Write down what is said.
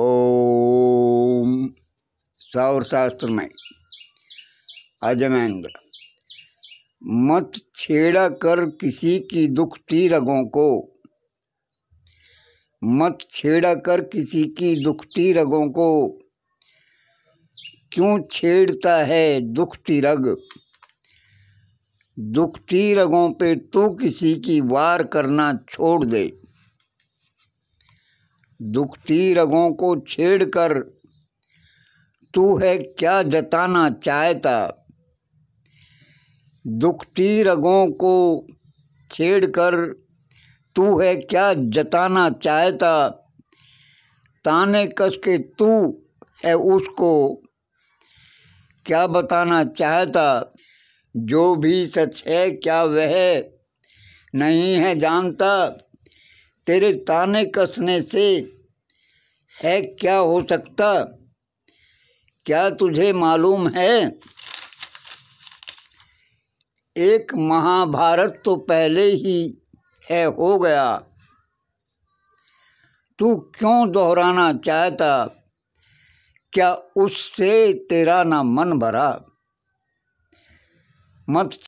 ओम सौर शास्त्र में अजमेंद्र मत छेड़ा कर किसी की दुखती रगों को मत छेड़ा कर किसी की दुखती रगों को क्यों छेड़ता है दुख रग दुखती रगों पे तू किसी की वार करना छोड़ दे दुखती रगों को छेड़ कर तू है क्या जताना चाहता दुखती रगों को छेड़ कर तू है क्या जताना चाहता ताने कस के तू है उसको क्या बताना चाहता जो भी सच है क्या वह नहीं है जानता तेरे ताने कसने से है क्या हो सकता क्या तुझे मालूम है एक महाभारत तो पहले ही है हो गया तू क्यों दोहराना चाहता क्या उससे तेरा ना मन भरा मत